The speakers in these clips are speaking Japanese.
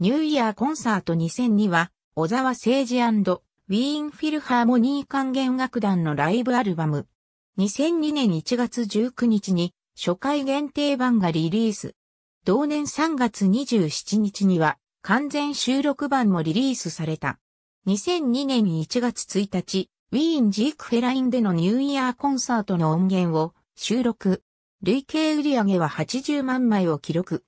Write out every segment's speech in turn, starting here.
ニューイヤーコンサート2002は、小沢誠治ウィーンフィルハーモニー管弦楽団のライブアルバム。2002年1月19日に初回限定版がリリース。同年3月27日には完全収録版もリリースされた。2002年1月1日、ウィーン・ジークフェラインでのニューイヤーコンサートの音源を収録。累計売上は80万枚を記録。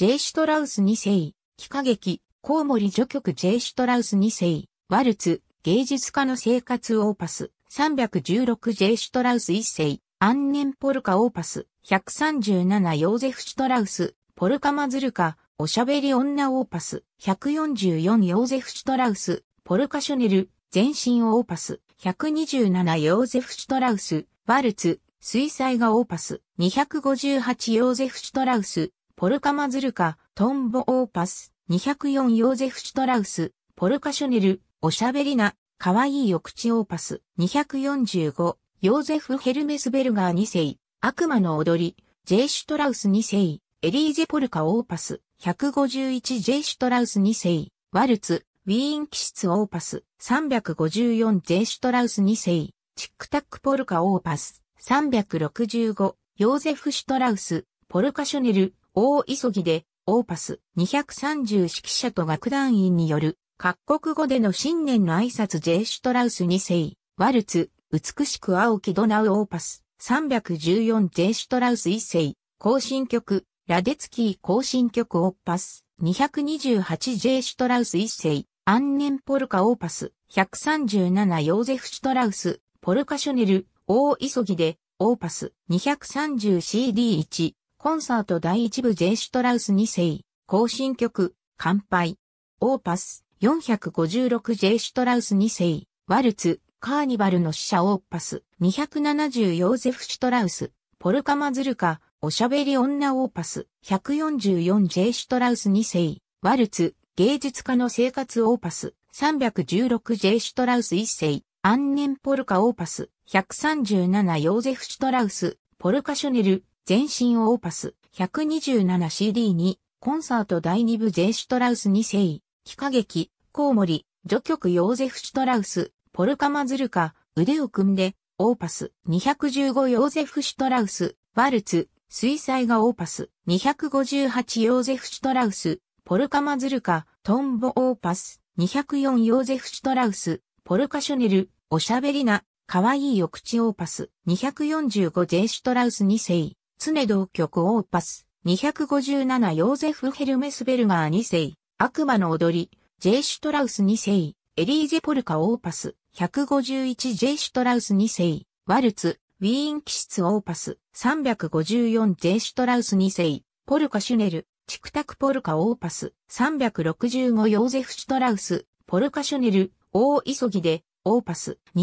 J. シュトラウス2世、幾何劇、コウモリ序曲 J. シュトラウス2世、ワルツ、芸術家の生活オーパス、316 J. シュトラウス1世、安年ポルカオーパス、137ヨーゼフ・シュトラウス、ポルカマズルカ、おしゃべり女オーパス、144ヨーゼフ・シュトラウス、ポルカショネル、全身オーパス、127ヨーゼフ・シュトラウス、ワルツ、水彩画オーパス、258ヨーゼフ・シュトラウス、ポルカマズルカ、トンボオーパス、204ヨーゼフ・シュトラウス、ポルカシュネル、おしゃべりな、かわいいお口オーパス、245、ヨーゼフ・ヘルメスベルガー2世、悪魔の踊り、ジェイ・シュトラウス2世、エリーゼ・ポルカ・オーパス、1 5 1イ・シュトラウス2世、ワルツ、ウィーン・キシツ・オーパス、3 5 4イ・シュトラウス2世、チックタック・ポルカ・オーパス、365、ヨーゼフ・シュトラウス、ポルカ・ショネル、大急ぎで、オーパス230指揮者と楽団員による、各国語での新年の挨拶 J. シュトラウス2世、ワルツ、美しく青きドナウオーパス、314 J. シュトラウス1世、行進曲、ラデツキー行進曲オーパス、228 J. シュトラウス1世、アンネンポルカオーパス、137ヨーゼフ・シュトラウス、ポルカショネル、大急ぎで、オーパス 230CD1、コンサート第1部 J. シュトラウス2世、行進曲、乾杯。オーパス、456J. シュトラウス2世、ワルツ、カーニバルの使者オーパス、270ヨーゼフ・シュトラウス、ポルカマズルカ、おしゃべり女オーパス、144J. シュトラウス2世、ワルツ、芸術家の生活オーパス、316J. シュトラウス1世、アンネンポルカオーパス、137ヨーゼフ・シュトラウス、ポルカショネル、全身オーパス 127CD に、コンサート第2部 J. シュトラウス2世、幾何劇、コウモリ、序曲ヨーゼフ・シュトラウス、ポルカマズルカ、腕を組んで、オーパス215ヨーゼフ・シュトラウス、ワルツ、水彩画オーパス258ヨーゼフ・シュトラウス、ポルカマズルカ、トンボオーパス204ヨーゼフ・シュトラウス、ポルカショネル、おしゃべりな、かわいいお口オーパス245ジェイ・シュトラウス2世、常同曲オーパス、257ヨーゼフ・ヘルメスベルガー2世、悪魔の踊り、J シュトラウス2世、エリーゼポルカオーパス、151J シュトラウス2世、ワルツ、ウィーン気質オーパス、354J シュトラウス2世、ポルカシュネル、チクタクポルカオーパス、365ヨーゼフ・シュトラウス、ポルカシュネル、大急ぎで、オーパス、230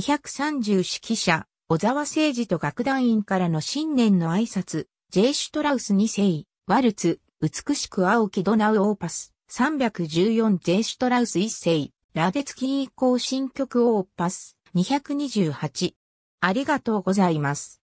指揮者、小沢誠二と楽団員からの新年の挨拶、ジェイ・シュトラウス2世、ワルツ、美しく青きドナウオーパス、3 1 4イ・シュトラウス1世、ラデツキー以降新曲オーパス、228。ありがとうございます。